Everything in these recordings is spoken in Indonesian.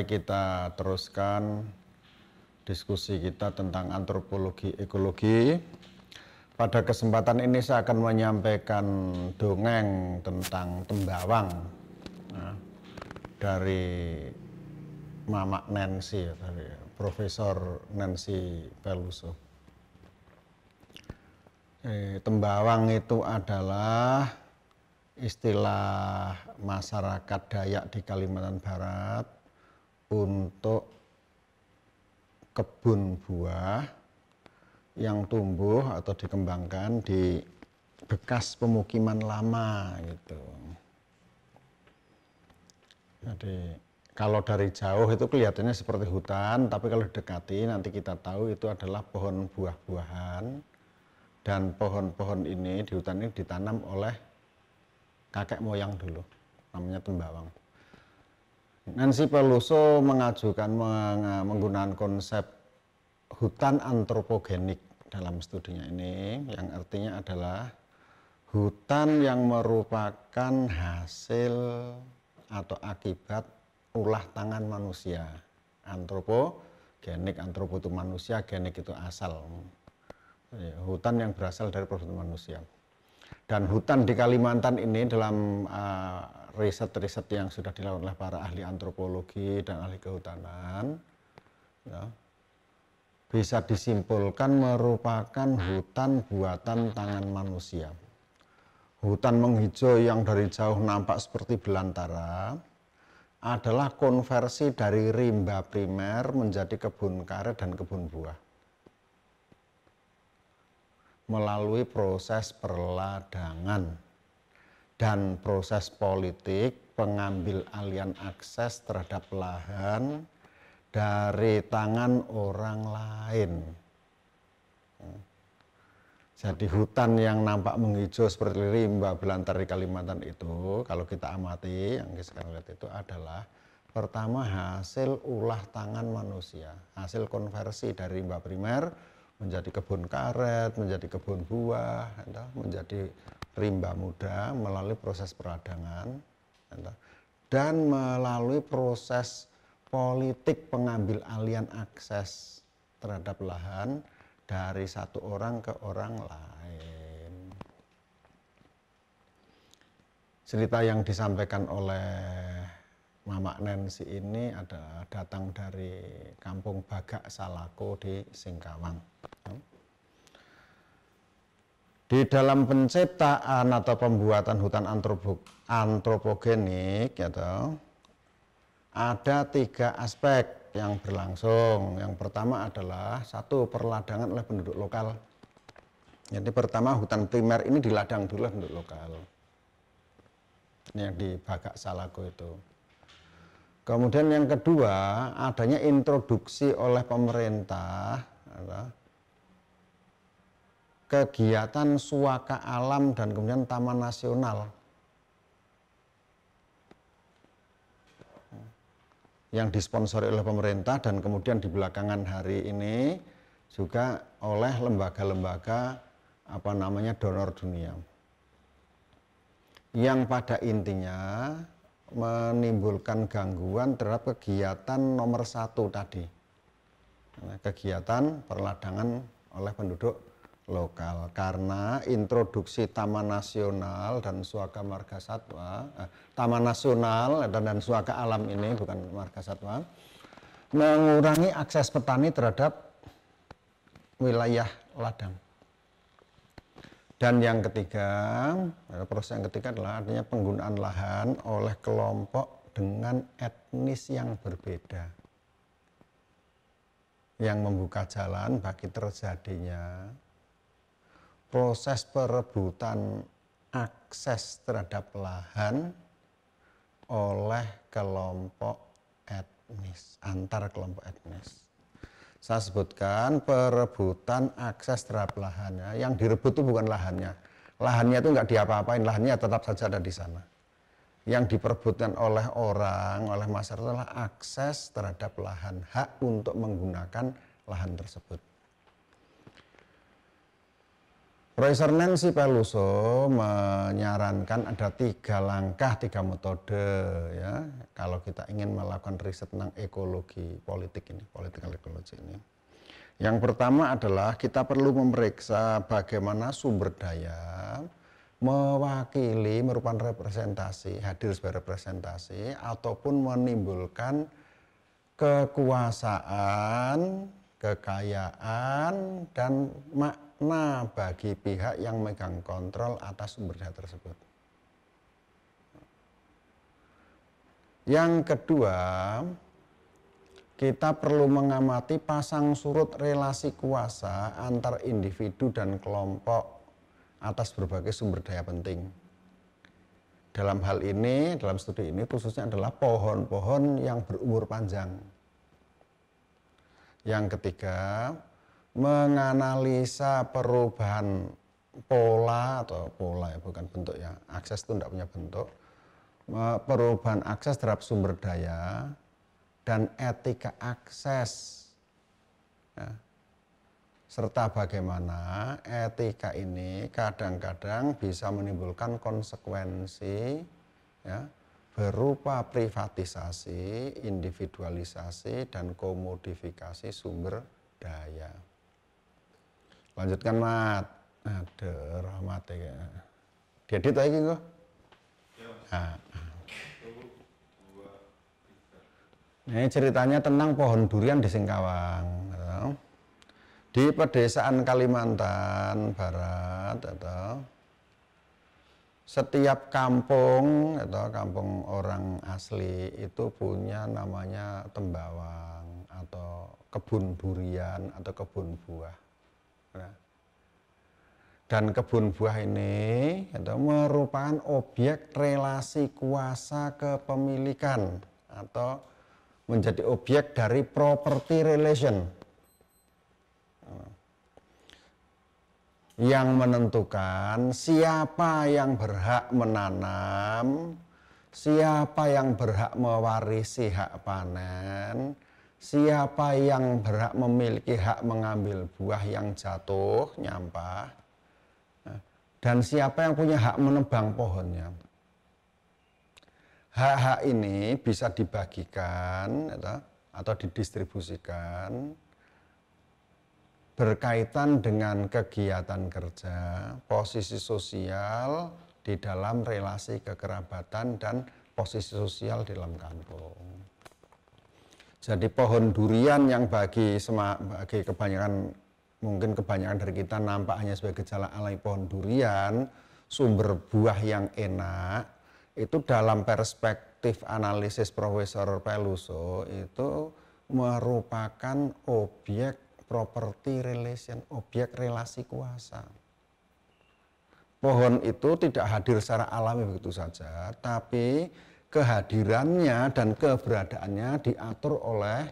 Mari kita teruskan diskusi kita tentang antropologi ekologi. Pada kesempatan ini saya akan menyampaikan dongeng tentang tembawang nah, dari Mama Nancy, dari Profesor Nancy Peluso. Eh, tembawang itu adalah istilah masyarakat Dayak di Kalimantan Barat untuk kebun buah yang tumbuh atau dikembangkan di bekas pemukiman lama gitu. Jadi kalau dari jauh itu kelihatannya seperti hutan, tapi kalau dekati nanti kita tahu itu adalah pohon buah-buahan dan pohon-pohon ini di hutan ini ditanam oleh kakek moyang dulu, namanya tembawang. Nancy Peluso mengajukan meng, menggunakan konsep hutan antropogenik dalam studinya ini yang artinya adalah hutan yang merupakan hasil atau akibat ulah tangan manusia antropogenik antropo itu manusia genik itu asal hutan yang berasal dari perbuatan manusia dan hutan di Kalimantan ini dalam eh, riset-riset uh, yang sudah dilakukan oleh para ahli antropologi dan ahli kehutanan, ya, bisa disimpulkan merupakan hutan buatan tangan manusia. Hutan menghijau yang dari jauh nampak seperti belantara adalah konversi dari rimba primer menjadi kebun karet dan kebun buah melalui proses perladangan dan proses politik pengambil alian akses terhadap lahan dari tangan orang lain. Jadi hutan yang nampak menghijau seperti rimba belantar di Kalimantan itu, kalau kita amati, yang kita lihat itu adalah pertama hasil ulah tangan manusia, hasil konversi dari rimba primer menjadi kebun karet, menjadi kebun buah, menjadi rimba muda melalui proses peradangan dan melalui proses politik pengambil alian akses terhadap lahan dari satu orang ke orang lain. Cerita yang disampaikan oleh Mama Nensi ini ada datang dari kampung Bagak Salako di Singkawang. Di dalam penciptaan atau pembuatan hutan antropogenik, ya toh, ada tiga aspek yang berlangsung. Yang pertama adalah satu perladangan oleh penduduk lokal. Jadi pertama hutan primer ini diladang dulu oleh penduduk lokal. Ini yang di Bagak Salako itu. Kemudian yang kedua adanya introduksi oleh pemerintah ya kegiatan suaka alam dan kemudian taman nasional yang disponsori oleh pemerintah dan kemudian di belakangan hari ini juga oleh lembaga-lembaga apa namanya donor dunia yang pada intinya menimbulkan gangguan terhadap kegiatan nomor satu tadi kegiatan perladangan oleh penduduk lokal karena introduksi Taman Nasional dan Suaka Marga Satwa eh, Taman Nasional dan, dan Suaka Alam ini bukan Marga Satwa mengurangi akses petani terhadap wilayah ladang dan yang ketiga eh, proses yang ketiga adalah adanya penggunaan lahan oleh kelompok dengan etnis yang berbeda yang membuka jalan bagi terjadinya proses perebutan akses terhadap lahan oleh kelompok etnis, antar kelompok etnis. Saya sebutkan perebutan akses terhadap lahannya. Yang direbut itu bukan lahannya. Lahannya itu enggak diapa-apain, lahannya tetap saja ada di sana. Yang diperebutkan oleh orang, oleh masyarakat adalah akses terhadap lahan, hak untuk menggunakan lahan tersebut. Profesor Nancy Peluso menyarankan ada tiga langkah, tiga metode ya kalau kita ingin melakukan riset tentang ekologi politik ini, political ecology ini. Yang pertama adalah kita perlu memeriksa bagaimana sumber daya mewakili merupakan representasi, hadir sebagai representasi ataupun menimbulkan kekuasaan, kekayaan dan makna bagi pihak yang megang kontrol atas sumber daya tersebut. Yang kedua, kita perlu mengamati pasang surut relasi kuasa antar individu dan kelompok atas berbagai sumber daya penting. Dalam hal ini, dalam studi ini khususnya adalah pohon-pohon yang berumur panjang. Yang ketiga, menganalisa perubahan pola atau pola ya bukan bentuk ya akses itu tidak punya bentuk perubahan akses terhadap sumber daya dan etika akses ya. serta bagaimana etika ini kadang-kadang bisa menimbulkan konsekuensi ya, berupa privatisasi, individualisasi, dan komodifikasi sumber daya. Lanjutkan mat. Ada rahmat ya. Diedit kok. Iya, nah. Ini ceritanya tentang pohon durian di Singkawang. Gitu. di pedesaan Kalimantan Barat atau gitu. setiap kampung atau gitu, kampung orang asli itu punya namanya tembawang atau kebun durian atau kebun buah. Nah. Dan kebun buah ini itu merupakan objek relasi kuasa kepemilikan atau menjadi objek dari property relation yang menentukan siapa yang berhak menanam, siapa yang berhak mewarisi hak panen, Siapa yang berhak memiliki hak mengambil buah yang jatuh, nyampah, nah, dan siapa yang punya hak menebang pohonnya. Hak-hak ini bisa dibagikan ya atau didistribusikan berkaitan dengan kegiatan kerja, posisi sosial di dalam relasi kekerabatan dan posisi sosial di dalam kampung. Jadi pohon durian yang bagi, sema, bagi kebanyakan mungkin kebanyakan dari kita nampak hanya sebagai gejala alami pohon durian, sumber buah yang enak, itu dalam perspektif analisis Profesor Peluso itu merupakan objek properti relation, objek relasi kuasa. Pohon itu tidak hadir secara alami begitu saja, tapi kehadirannya dan keberadaannya diatur oleh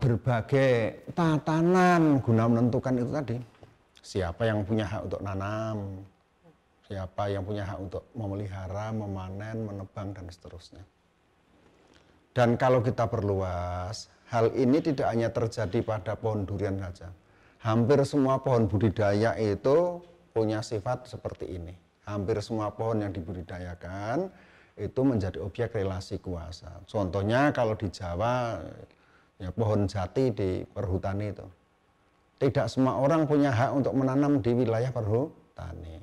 berbagai tatanan guna menentukan itu tadi. Siapa yang punya hak untuk nanam, siapa yang punya hak untuk memelihara, memanen, menebang, dan seterusnya. Dan kalau kita perluas, hal ini tidak hanya terjadi pada pohon durian saja. Hampir semua pohon budidaya itu punya sifat seperti ini hampir semua pohon yang dibudidayakan itu menjadi objek relasi kuasa. Contohnya kalau di Jawa ya pohon jati di perhutani itu. Tidak semua orang punya hak untuk menanam di wilayah perhutani.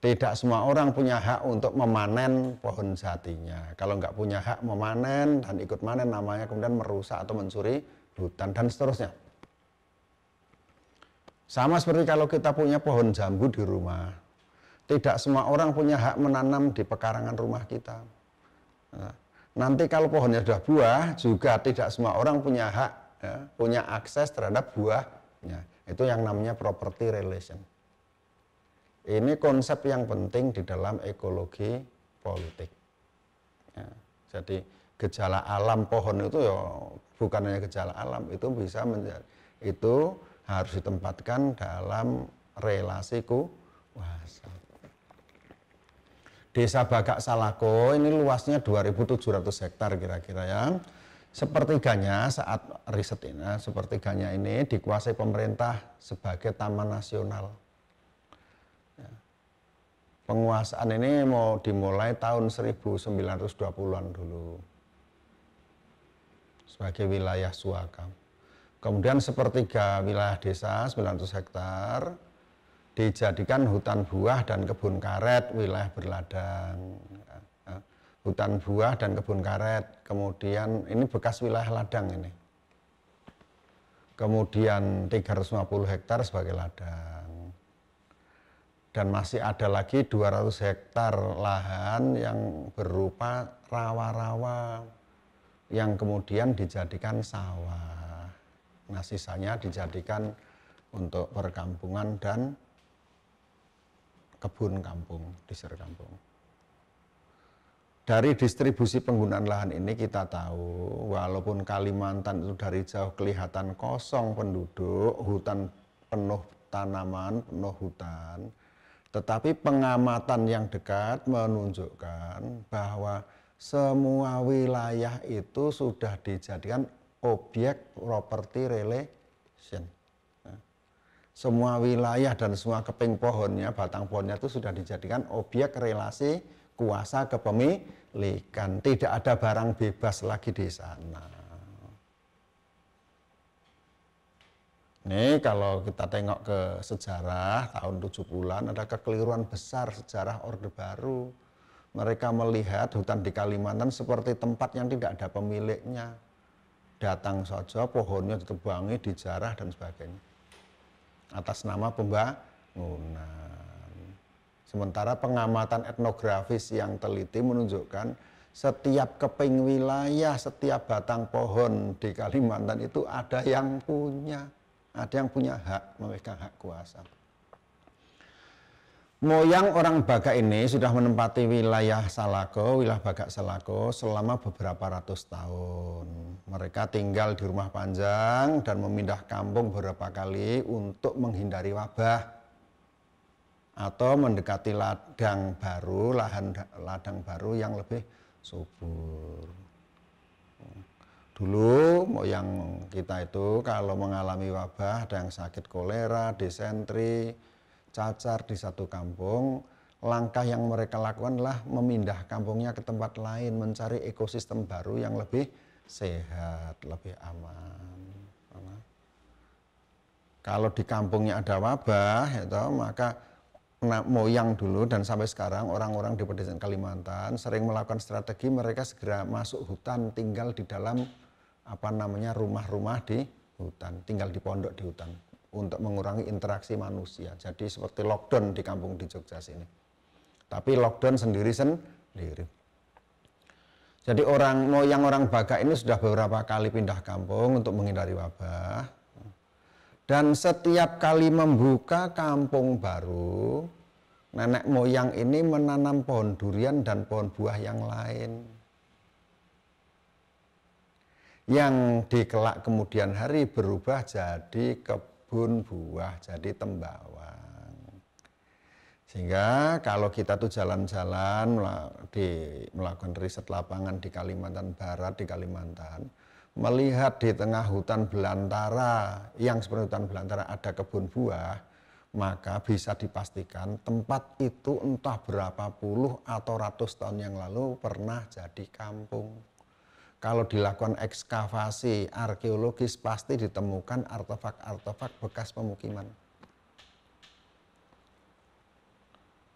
Tidak semua orang punya hak untuk memanen pohon jatinya. Kalau nggak punya hak memanen dan ikut manen namanya kemudian merusak atau mencuri hutan dan seterusnya. Sama seperti kalau kita punya pohon jambu di rumah, tidak semua orang punya hak menanam di pekarangan rumah kita. Ya. Nanti kalau pohonnya sudah buah, juga tidak semua orang punya hak, ya, punya akses terhadap buahnya. Itu yang namanya property relation. Ini konsep yang penting di dalam ekologi politik. Ya, jadi gejala alam pohon itu ya bukan hanya gejala alam, itu bisa menjadi itu harus ditempatkan dalam relasiku kuasa. Desa Bagak Salako ini luasnya 2.700 hektar kira-kira ya. Sepertiganya saat riset ini, sepertiganya ini dikuasai pemerintah sebagai taman nasional. Ya. Penguasaan ini mau dimulai tahun 1920-an dulu sebagai wilayah Suaka. Kemudian sepertiga wilayah desa 900 hektar dijadikan hutan buah dan kebun karet wilayah berladang hutan buah dan kebun karet kemudian ini bekas wilayah ladang ini kemudian 350 hektar sebagai ladang dan masih ada lagi 200 hektar lahan yang berupa rawa-rawa yang kemudian dijadikan sawah nah sisanya dijadikan untuk perkampungan dan kebun kampung, desir kampung. Dari distribusi penggunaan lahan ini kita tahu, walaupun Kalimantan itu dari jauh kelihatan kosong penduduk, hutan penuh tanaman, penuh hutan, tetapi pengamatan yang dekat menunjukkan bahwa semua wilayah itu sudah dijadikan objek properti relation semua wilayah dan semua keping pohonnya, batang pohonnya itu sudah dijadikan objek relasi kuasa kepemilikan. Tidak ada barang bebas lagi di sana. Ini kalau kita tengok ke sejarah tahun 70-an ada kekeliruan besar sejarah Orde Baru. Mereka melihat hutan di Kalimantan seperti tempat yang tidak ada pemiliknya. Datang saja, pohonnya ditebangi, dijarah, dan sebagainya atas nama pembangunan. Sementara pengamatan etnografis yang teliti menunjukkan setiap keping wilayah, setiap batang pohon di Kalimantan itu ada yang punya, ada yang punya hak, memegang hak kuasa. Moyang orang Baga ini sudah menempati wilayah Salako, wilayah Baga Salako selama beberapa ratus tahun. Mereka tinggal di rumah panjang dan memindah kampung beberapa kali untuk menghindari wabah atau mendekati ladang baru, lahan ladang baru yang lebih subur. Dulu moyang kita itu kalau mengalami wabah ada yang sakit kolera, disentri, cacar di satu kampung, langkah yang mereka lakukan adalah memindah kampungnya ke tempat lain, mencari ekosistem baru yang lebih sehat, lebih aman. Kalau di kampungnya ada wabah, ya toh maka nah, moyang dulu dan sampai sekarang orang-orang di pedesaan Kalimantan sering melakukan strategi mereka segera masuk hutan, tinggal di dalam apa namanya rumah-rumah di hutan, tinggal di pondok di hutan untuk mengurangi interaksi manusia. Jadi seperti lockdown di kampung di Jogja sini. Tapi lockdown sendiri sendiri. Jadi orang moyang orang Baga ini sudah beberapa kali pindah kampung untuk menghindari wabah. Dan setiap kali membuka kampung baru, nenek moyang ini menanam pohon durian dan pohon buah yang lain. Yang dikelak kemudian hari berubah jadi ke kebun buah, jadi tembawang. Sehingga kalau kita tuh jalan-jalan di melakukan riset lapangan di Kalimantan Barat, di Kalimantan, melihat di tengah hutan belantara yang seperti hutan belantara ada kebun buah, maka bisa dipastikan tempat itu entah berapa puluh atau ratus tahun yang lalu pernah jadi kampung kalau dilakukan ekskavasi arkeologis pasti ditemukan artefak-artefak bekas pemukiman.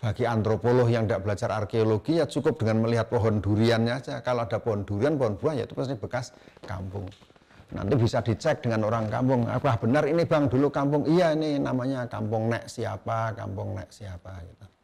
Bagi antropolog yang tidak belajar arkeologi ya cukup dengan melihat pohon duriannya saja. Kalau ada pohon durian, pohon buah ya itu pasti bekas kampung. Nanti bisa dicek dengan orang kampung. Apa benar ini bang dulu kampung? Iya ini namanya kampung nek siapa, kampung nek siapa. Gitu.